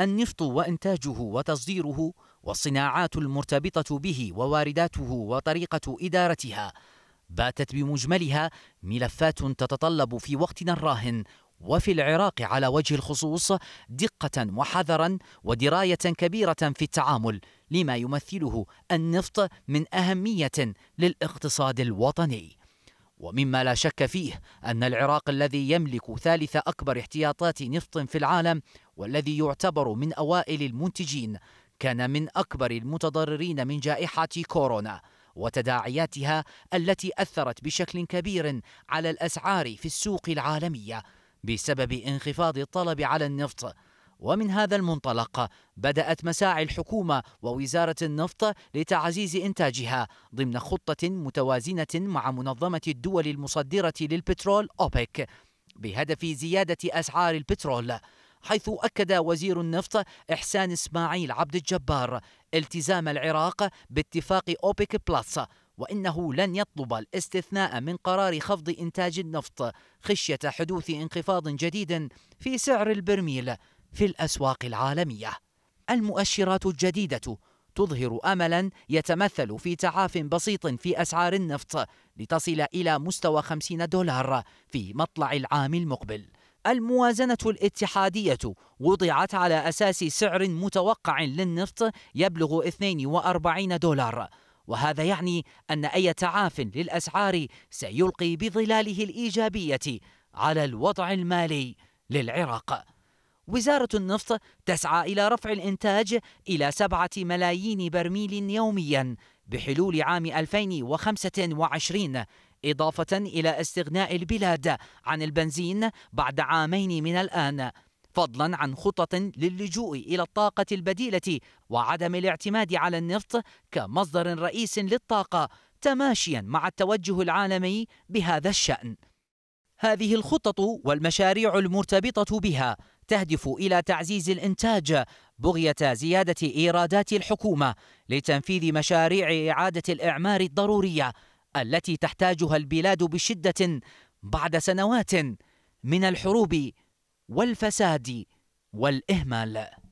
النفط وإنتاجه وتصديره والصناعات المرتبطة به ووارداته وطريقة إدارتها باتت بمجملها ملفات تتطلب في وقتنا الراهن وفي العراق على وجه الخصوص دقة وحذرا ودراية كبيرة في التعامل لما يمثله النفط من أهمية للاقتصاد الوطني ومما لا شك فيه أن العراق الذي يملك ثالث أكبر احتياطات نفط في العالم والذي يعتبر من أوائل المنتجين كان من أكبر المتضررين من جائحة كورونا وتداعياتها التي أثرت بشكل كبير على الأسعار في السوق العالمية بسبب انخفاض الطلب على النفط ومن هذا المنطلق بدأت مساعي الحكومة ووزارة النفط لتعزيز إنتاجها ضمن خطة متوازنة مع منظمة الدول المصدرة للبترول أوبك بهدف زيادة أسعار البترول حيث أكد وزير النفط إحسان إسماعيل عبد الجبار التزام العراق باتفاق أوبك بلس وإنه لن يطلب الاستثناء من قرار خفض إنتاج النفط خشية حدوث انخفاض جديد في سعر البرميل في الأسواق العالمية. المؤشرات الجديدة تظهر املا يتمثل في تعاف بسيط في اسعار النفط لتصل الى مستوى 50 دولار في مطلع العام المقبل. الموازنة الاتحادية وضعت على أساس سعر متوقع للنفط يبلغ 42 دولار، وهذا يعني أن أي تعاف للأسعار سيلقي بظلاله الإيجابية على الوضع المالي للعراق. وزارة النفط تسعى إلى رفع الإنتاج إلى سبعة ملايين برميل يوميا بحلول عام 2025 إضافة إلى استغناء البلاد عن البنزين بعد عامين من الآن فضلا عن خطط للجوء إلى الطاقة البديلة وعدم الاعتماد على النفط كمصدر رئيس للطاقة تماشيا مع التوجه العالمي بهذا الشأن هذه الخطط والمشاريع المرتبطة بها تهدف إلى تعزيز الإنتاج بغية زيادة إيرادات الحكومة لتنفيذ مشاريع إعادة الإعمار الضرورية التي تحتاجها البلاد بشدة بعد سنوات من الحروب والفساد والإهمال